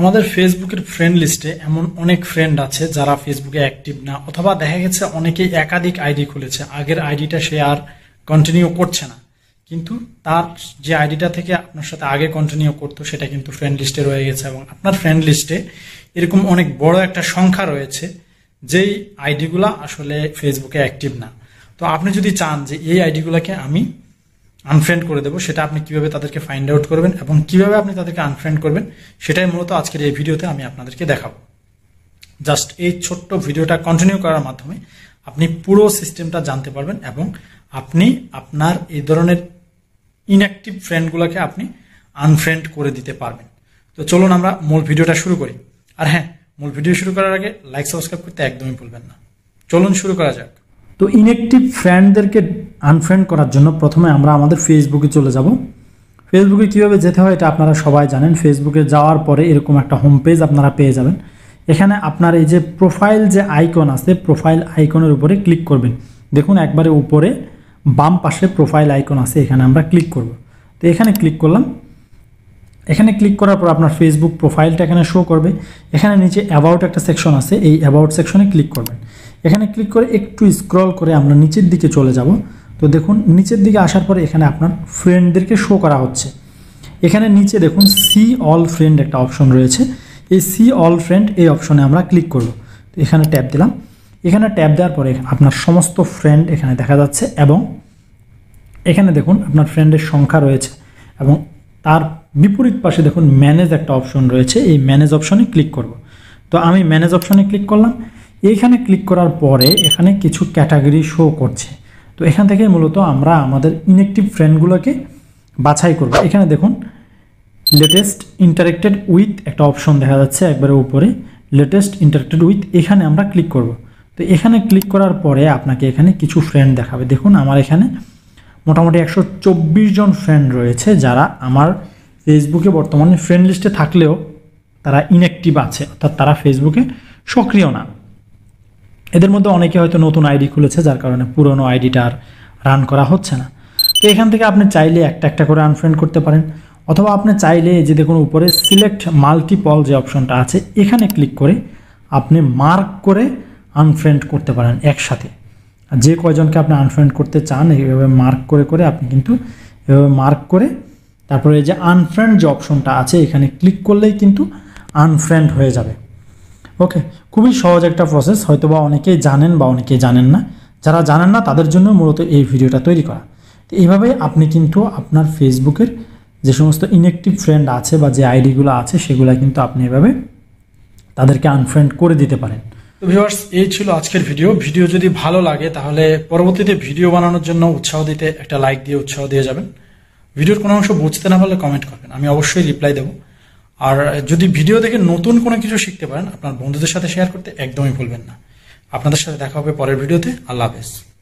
আমাদের ফেসবুকের ফ্রেন্ড লিস্টে এমন অনেক ফ্রেন্ড আছে যারা ফেসবুকে অ্যাক্টিভ না অথবা দেখা গেছে অনেকেই একাধিক আইডি খুলেছে আগের আইডিটা সে আর কন্টিনিউ করছে না কিন্তু তার যে আইডিটা থেকে আপনার সাথে আগে কন্টিনিউ করতো সেটা কিন্তু ফ্রেন্ড লিস্টে রয়ে গেছে এবং আপনার ফ্রেন্ড লিস্টে এরকম অনেক বড় একটা সংখ্যা রয়েছে যেই আইডিগুলা আসলে ফেসবুকে অ্যাক্টিভ না তো আপনি যদি চান যে এই আইডিগুলোকে আমি আনফ্রেন্ড করে দেবো সেটা আপনি কিভাবে তাদেরকে ফাইন্ড আউট করবেন এবং কিভাবে আপনি তাদেরকে আনফ্রেন্ড করবেন সেটাই মূলত আজকের এই ভিডিওতে আমি আপনাদেরকে দেখাবো জাস্ট এই ছোট্ট ভিডিওটা কন্টিনিউ করার মাধ্যমে আপনি পুরো সিস্টেমটা জানতে পারবেন এবং আপনি আপনার এই ধরনের ইনঅ্যাক্টিভ ফ্রেন্ডগুলোকে আপনি আনফ্রেন্ড করে দিতে পারবেন তো চলুন আমরা মূল ভিডিওটা শুরু করি আর হ্যাঁ মূল ভিডিও শুরু করার আগে লাইক সাবস্ক্রাইব করতে একদমই ভুলবেন না চলুন শুরু করা যাক তো ইনঅ্যাক্টিভ ফ্রেন্ডদেরকে আনফ্রেন্ড করার জন্য প্রথমে আমরা আমাদের ফেসবুকে চলে যাব ফেসবুকে কীভাবে যেতে হয় এটা আপনারা সবাই জানেন ফেসবুকে যাওয়ার পরে এরকম একটা হোম পেজ আপনারা পেয়ে যাবেন এখানে আপনার এই যে প্রোফাইল যে আইকন আছে প্রোফাইল আইকনের উপরে ক্লিক করবেন দেখুন একবারে উপরে বাম পাশে প্রোফাইল আইকন আছে এখানে আমরা ক্লিক করব তো এখানে ক্লিক করলাম এখানে ক্লিক করার পর আপনার ফেসবুক প্রোফাইলটা এখানে শো করবে এখানে নিচে অ্যাবাউট একটা সেকশন আছে এই অ্যাবাউট সেকশনে ক্লিক করবেন এখানে ক্লিক করে একটু স্ক্রল করে আমরা নিচের দিকে চলে যাব তো দেখুন নিচের দিকে আসার পরে এখানে আপনার ফ্রেন্ডদেরকে শো করা হচ্ছে এখানে নিচে দেখুন সি অল ফ্রেন্ড একটা অপশন রয়েছে এই সি অল ফ্রেন্ড এই অপশনে আমরা ক্লিক করব তো এখানে ট্যাপ দিলাম এখানে ট্যাপ দেওয়ার পরে আপনার সমস্ত ফ্রেন্ড এখানে দেখা যাচ্ছে এবং এখানে দেখুন আপনার ফ্রেন্ডের সংখ্যা রয়েছে এবং তার বিপরীত পাশে দেখুন ম্যানেজ একটা অপশন রয়েছে এই ম্যানেজ অপশনে ক্লিক করব তো আমি ম্যানেজ অপশনে ক্লিক করলাম এইখানে ক্লিক করার পরে এখানে কিছু ক্যাটাগরি শো করছে তো এখান থেকে মূলত আমরা আমাদের ইনেকটিভ ফ্রেন্ডগুলোকে বাছাই করব এখানে দেখুন লেটেস্ট ইন্টারেক্টেড উইথ একটা অপশন দেখা যাচ্ছে একবারে উপরে লেটেস্ট ইন্টারেক্টেড উইথ এখানে আমরা ক্লিক করব তো এখানে ক্লিক করার পরে আপনাকে এখানে কিছু ফ্রেন্ড দেখাবে দেখুন আমার এখানে মোটামুটি একশো জন ফ্রেন্ড রয়েছে যারা আমার ফেসবুকে বর্তমানে ফ্রেন্ড লিস্টে থাকলেও তারা ইনঅ্যাক্টিভ আছে অর্থাৎ তারা ফেসবুকে সক্রিয় না এদের মধ্যে অনেকে হয়তো নতুন আইডি খুলেছে যার কারণে পুরনো আইডিটা আর রান করা হচ্ছে না তো এখান থেকে আপনি চাইলে একটা একটা করে আনফ্রেন্ড করতে পারেন অথবা আপনি চাইলে যে দেখুন উপরে সিলেক্ট মাল্টিপল যে অপশনটা আছে এখানে ক্লিক করে আপনি মার্ক করে আনফ্রেন্ড করতে পারেন একসাথে যে কয়জনকে আপনি আনফ্রেন্ড করতে চান এইভাবে মার্ক করে করে আপনি কিন্তু এভাবে মার্ক করে তারপরে যে আনফ্রেন্ড যে অপশনটা আছে এখানে ক্লিক করলেই কিন্তু আনফ্রেন্ড হয়ে যাবে ওকে খুবই সহজ একটা প্রসেস হয়তো বা অনেকেই জানেন বা অনেকেই জানেন না যারা জানেন না তাদের জন্য মূলত এই ভিডিওটা তৈরি করা তো এইভাবেই আপনি কিন্তু আপনার ফেসবুকের যে সমস্ত ইনএক্টিভ ফ্রেন্ড আছে বা যে আইডিগুলো আছে সেগুলো কিন্তু আপনি এভাবে তাদেরকে আনফ্রেন্ড করে দিতে পারেন তো ভিউয়ার্স এই ছিল আজকের ভিডিও ভিডিও যদি ভালো লাগে তাহলে পরবর্তীতে ভিডিও বানানোর জন্য উৎসাহ দিতে একটা লাইক দিয়ে উৎসাহ দিয়ে যাবেন ভিডিওর কোনো অংশ বুঝতে না পারলে কমেন্ট করবেন আমি অবশ্যই রিপ্লাই দেবো আর যদি ভিডিও দেখে নতুন কোনো কিছু শিখতে পারেন আপনার বন্ধুদের সাথে শেয়ার করতে একদমই ভুলবেন না আপনাদের সাথে দেখা হবে পরের ভিডিওতে আল্লাহ হাফেজ